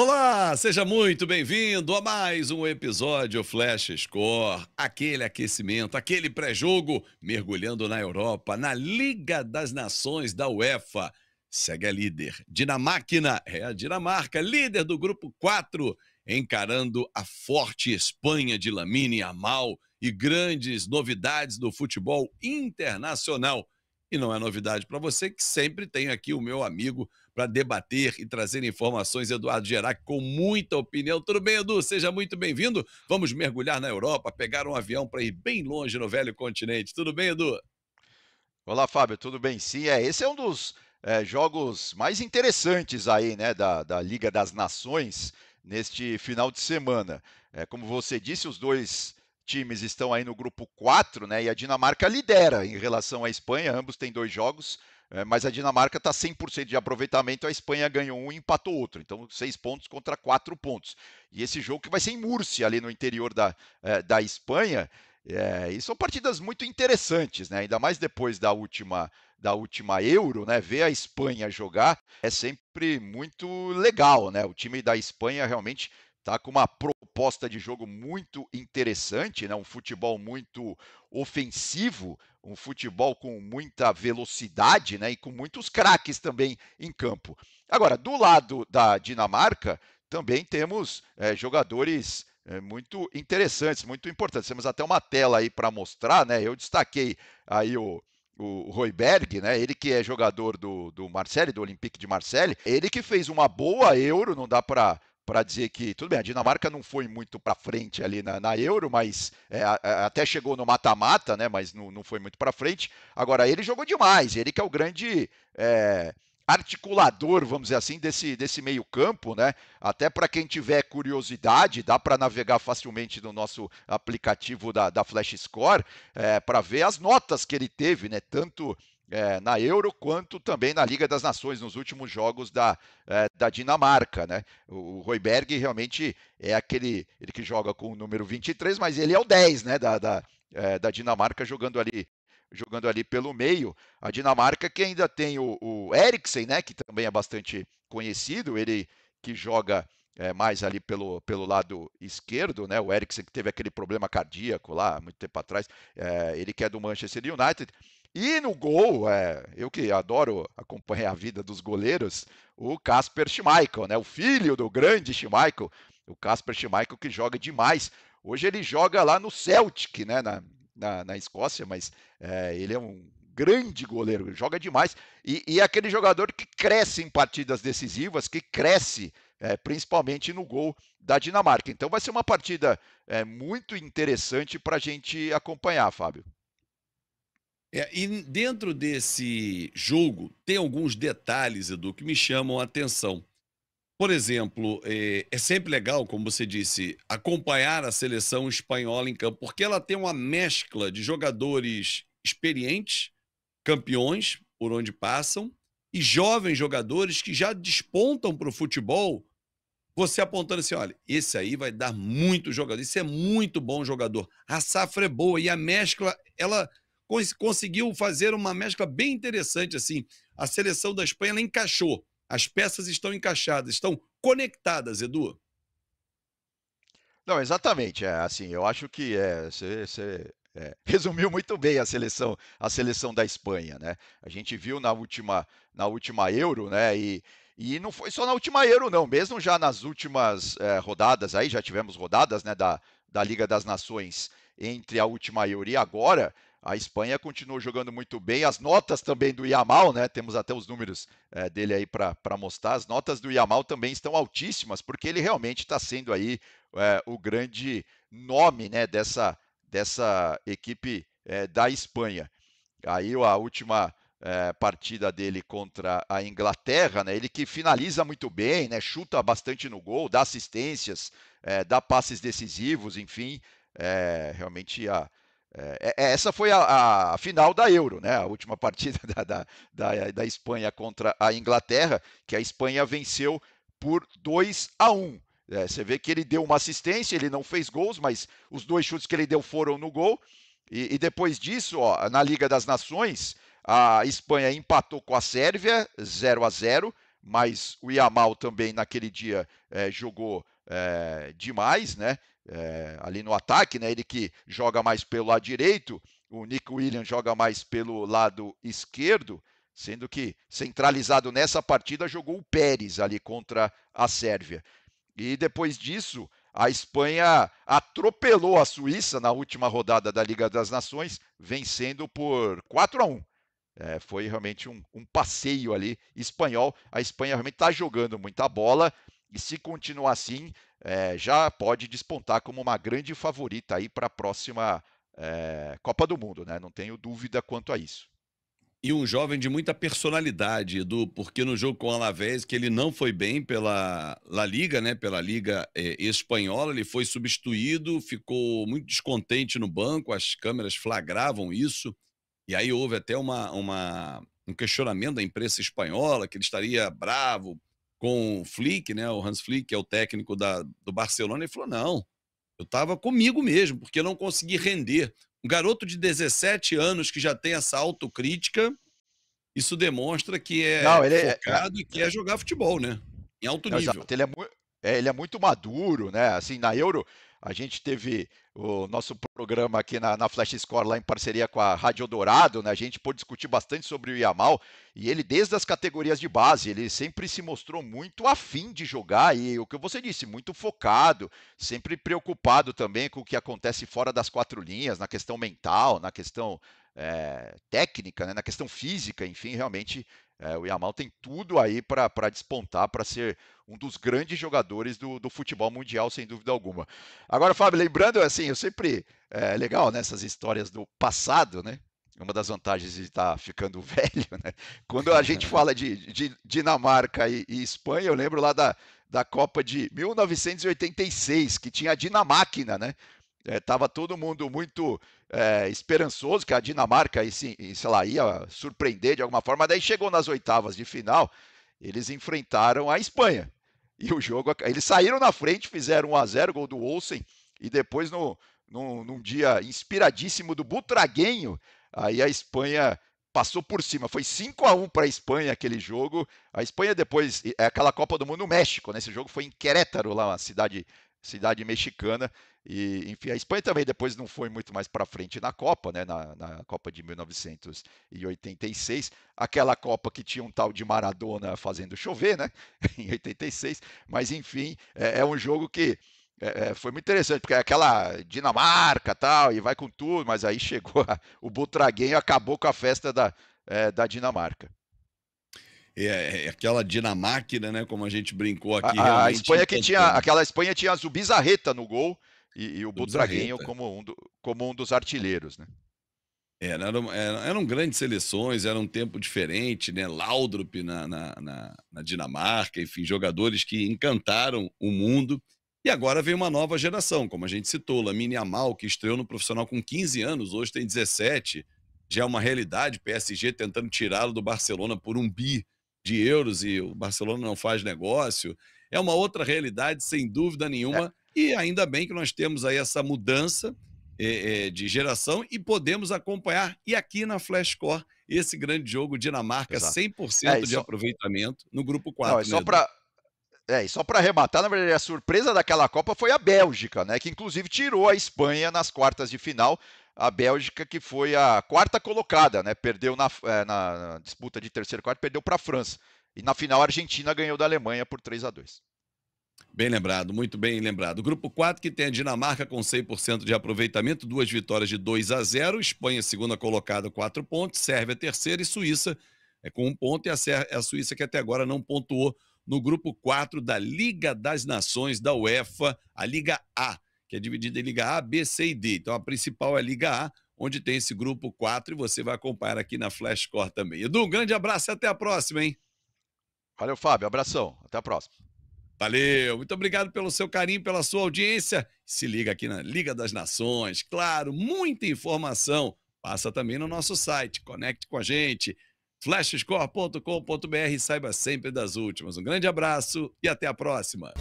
Olá, seja muito bem-vindo a mais um episódio Flash Score, aquele aquecimento, aquele pré-jogo mergulhando na Europa, na Liga das Nações da UEFA. Segue a líder. Dinamáquina é a Dinamarca, líder do grupo 4, encarando a forte Espanha de Lamine Amal e grandes novidades do futebol internacional. E não é novidade para você que sempre tem aqui o meu amigo para debater e trazer informações, Eduardo Gerac, com muita opinião. Tudo bem, Edu? Seja muito bem-vindo. Vamos mergulhar na Europa, pegar um avião para ir bem longe no velho continente. Tudo bem, Edu? Olá, Fábio. Tudo bem? Sim, é. Esse é um dos é, jogos mais interessantes aí, né, da, da Liga das Nações neste final de semana. É, como você disse, os dois times estão aí no grupo 4, né? E a Dinamarca lidera em relação à Espanha, ambos têm dois jogos, eh, mas a Dinamarca está 100% de aproveitamento, a Espanha ganhou um e empatou outro. Então, seis pontos contra quatro pontos. E esse jogo que vai ser em Múrcia, ali no interior da, eh, da Espanha, é, e são partidas muito interessantes, né? Ainda mais depois da última da última Euro, né? Ver a Espanha jogar é sempre muito legal, né? O time da Espanha realmente tá com uma proposta de jogo muito interessante, né? um futebol muito ofensivo, um futebol com muita velocidade né? e com muitos craques também em campo. Agora, do lado da Dinamarca, também temos é, jogadores é, muito interessantes, muito importantes. Temos até uma tela aí para mostrar, né? Eu destaquei aí o, o Royberg, né? Ele que é jogador do, do Marseille, do Olympique de Marseille, ele que fez uma boa Euro, não dá para para dizer que, tudo bem, a Dinamarca não foi muito para frente ali na, na Euro, mas é, até chegou no mata-mata, né? Mas não, não foi muito para frente. Agora, ele jogou demais, ele que é o grande. É, articulador, vamos dizer assim, desse, desse meio campo, né? Até para quem tiver curiosidade, dá para navegar facilmente no nosso aplicativo da, da Flash Score é, para ver as notas que ele teve, né? Tanto é, na Euro, quanto também na Liga das Nações, nos últimos jogos da, é, da Dinamarca. Né? O, Roiberg Royberg realmente é aquele ele que joga com o número 23, mas ele é o 10 né, da, da, é, da Dinamarca jogando ali jogando ali pelo meio. A Dinamarca que ainda tem o, o Eriksen, né, que também é bastante conhecido, ele que joga é, mais ali pelo, pelo lado esquerdo, né? O Eriksen que teve aquele problema cardíaco lá muito tempo atrás, é, ele que é do Manchester United. E no gol, é, eu que adoro acompanhar a vida dos goleiros, o Casper Schmeichel, né? O filho do grande Schmeichel, o Casper Schmeichel que joga demais. Hoje ele joga lá no Celtic, né? Na, na, na Escócia, mas é, ele é um grande goleiro, joga demais. E, e, é aquele jogador que cresce em partidas decisivas, que cresce é, principalmente no gol da Dinamarca. Então vai ser uma partida é, muito interessante para a gente acompanhar, Fábio. É, e dentro desse jogo tem alguns detalhes, Edu, que me chamam a atenção. Por exemplo, é, é, sempre legal, como você disse, acompanhar a seleção espanhola em campo, porque ela tem uma mescla de jogadores experientes, campeões por onde passam, e jovens jogadores que já despontam para o futebol. Você apontando assim: olha, esse aí vai dar muito jogador, esse é muito bom jogador. A safra é boa e a mescla, ela cons conseguiu fazer uma mescla bem interessante, assim. A seleção da Espanha ela encaixou. As peças estão encaixadas, estão conectadas, Edu. Não, exatamente. É, assim, eu acho que é, cê, cê, é, resumiu muito bem a seleção, a seleção da Espanha, né? A gente viu na última, na última Euro, né? E, e não foi só na última Euro, não. Mesmo já nas últimas é, rodadas, aí já tivemos rodadas, né? Da, da Liga das Nações entre a última Euro e agora, a Espanha continuou jogando muito bem. As notas também do Yamal, né? Temos até os números é, dele aí para mostrar. As notas do Yamal também estão altíssimas, porque ele realmente está sendo aí é, o grande nome, né? Dessa, dessa equipe é, da Espanha. Aí a última é, partida dele contra a Inglaterra, né? Ele que finaliza muito bem, né? Chuta bastante no gol, dá assistências, é, dá passes decisivos, enfim, é, realmente a, é, é, essa foi a, a, final da Euro, né? a última partida da, da, da, da, Espanha contra a Inglaterra, que a Espanha venceu por 2 a 1. É, você vê que ele deu uma assistência, ele não fez gols, mas os dois chutes que ele deu foram no gol. E, e depois disso, ó, na Liga das Nações, a Espanha empatou com a Sérvia 0 a 0 mas o Yamal também naquele dia é, jogou é, demais, né? é, ali no ataque, né? Ele que joga mais pelo lado direito, o Nick Williams joga mais pelo lado esquerdo, sendo que centralizado nessa partida jogou o Pérez ali contra a Sérvia. E depois disso, a Espanha atropelou a Suíça na última rodada da Liga das Nações, vencendo por 4 a 1. É, foi realmente um, um passeio ali espanhol. A Espanha realmente está jogando muita bola e se continuar assim, é, já pode despontar como uma grande favorita aí para a próxima é, Copa do Mundo, né? Não tenho dúvida quanto a isso. E um jovem de muita personalidade, Edu, porque no jogo com o Alavés, que ele não foi bem pela La Liga, né? Pela Liga eh, Espanhola, ele foi substituído, ficou muito descontente no banco, as câmeras flagravam isso, e aí houve até uma, uma um questionamento da imprensa espanhola, que ele estaria bravo com o Flick, né, o Hans Flick, que é o técnico da, do Barcelona, ele falou: não, eu estava comigo mesmo, porque eu não consegui render. Um garoto de 17 anos que já tem essa autocrítica, isso demonstra que é não, é, focado é... e quer é, é jogar futebol, né? Em alto nível. Ele, é, mu... é, ele é muito maduro, né? Assim, na Euro, a gente teve o nosso programa aqui na, na Flash Score, lá em parceria com a Rádio Dourado, né? A gente pôde discutir bastante sobre o Yamal e ele, desde as categorias de base, ele sempre se mostrou muito afim de jogar e o que você disse, muito focado, sempre preocupado também com o que acontece fora das quatro linhas, na questão mental, na questão é, técnica, né, na questão física, enfim, realmente é, o Yamal tem tudo aí para despontar, para ser um dos grandes jogadores do, do, futebol mundial, sem dúvida alguma. Agora, Fábio, lembrando, assim, eu sempre. É legal nessas né, histórias do passado, né? Uma das vantagens de estar tá ficando velho, né? Quando a gente fala de, de Dinamarca e, e, Espanha, eu lembro lá da, da Copa de 1986, que tinha a Dinamáquina, né? É, tava todo mundo muito é, esperançoso que a Dinamarca e, sei lá, ia surpreender de alguma forma. Daí chegou nas oitavas de final, eles enfrentaram a Espanha. E o jogo. Eles saíram na frente, fizeram 1 a 0 gol do Olsen, e depois, no, no, num dia inspiradíssimo do Butraguenho, aí a Espanha passou por cima. Foi 5 a 1 para a Espanha aquele jogo. A Espanha depois é aquela Copa do Mundo no México, né? Esse jogo foi em Querétaro, lá uma cidade cidade mexicana. E, enfim, a Espanha também depois não foi muito mais para frente na Copa, né? Na, na, Copa de 1986, aquela Copa que tinha um tal de Maradona fazendo chover, né? em 86. Mas, enfim, é, é um jogo que é, é, foi muito interessante, porque é aquela Dinamarca tal, e vai com tudo, mas aí chegou a, o Butraguenho e acabou com a festa da, é, da Dinamarca. É, é, é, aquela dinamáquina, né? Como a gente brincou aqui. A, a Espanha que tinha, aquela Espanha tinha a Zubizarreta no gol e, e o Butraguinho como um, do, como um dos artilheiros, né? eram, eram grandes seleções, era um tempo diferente, né? Laudrup na, na, na, na Dinamarca, enfim, jogadores que encantaram o mundo. E agora vem uma nova geração, como a gente citou, Lamine Amal, que estreou no profissional com 15 anos, hoje tem 17, já é uma realidade, PSG tentando tirá-lo do Barcelona por um bi de euros e o Barcelona não faz negócio. É uma outra realidade, sem dúvida é. nenhuma. É. E ainda bem que nós temos aí essa mudança é, de geração e podemos acompanhar. E aqui na Flashcore, esse grande jogo Dinamarca, Exato. 100% é, de aproveitamento no grupo 4. Não, né, só para é, e só para arrematar, na verdade, a surpresa daquela Copa foi a Bélgica, né? Que inclusive tirou a Espanha nas quartas de final a Bélgica, que foi a quarta colocada, né? Perdeu na, é, na disputa de terceiro quarto, perdeu para a França. E na final a Argentina ganhou da Alemanha por 3 a 2. Bem lembrado, muito bem lembrado. Grupo 4 que tem a Dinamarca com 100% de aproveitamento, duas vitórias de 2 a 0, Espanha segunda colocada, 4 pontos, Sérvia terceira e Suíça é com um ponto e a, Ser... a Suíça que até agora não pontuou no grupo 4 da Liga das Nações da UEFA, a Liga A que é dividida em Liga A, B, C e D. Então a principal é a Liga A, onde tem esse grupo 4 e você vai acompanhar aqui na Flashcore também. Edu, um grande abraço e até a próxima, hein? Valeu, Fábio. Abração. Até a próxima. Valeu, muito obrigado pelo seu carinho, pela sua audiência. Se liga aqui na Liga das Nações, claro, muita informação. Passa também no nosso site, conecte com a gente, flashscore.com.br, saiba sempre das últimas. Um grande abraço e até a próxima.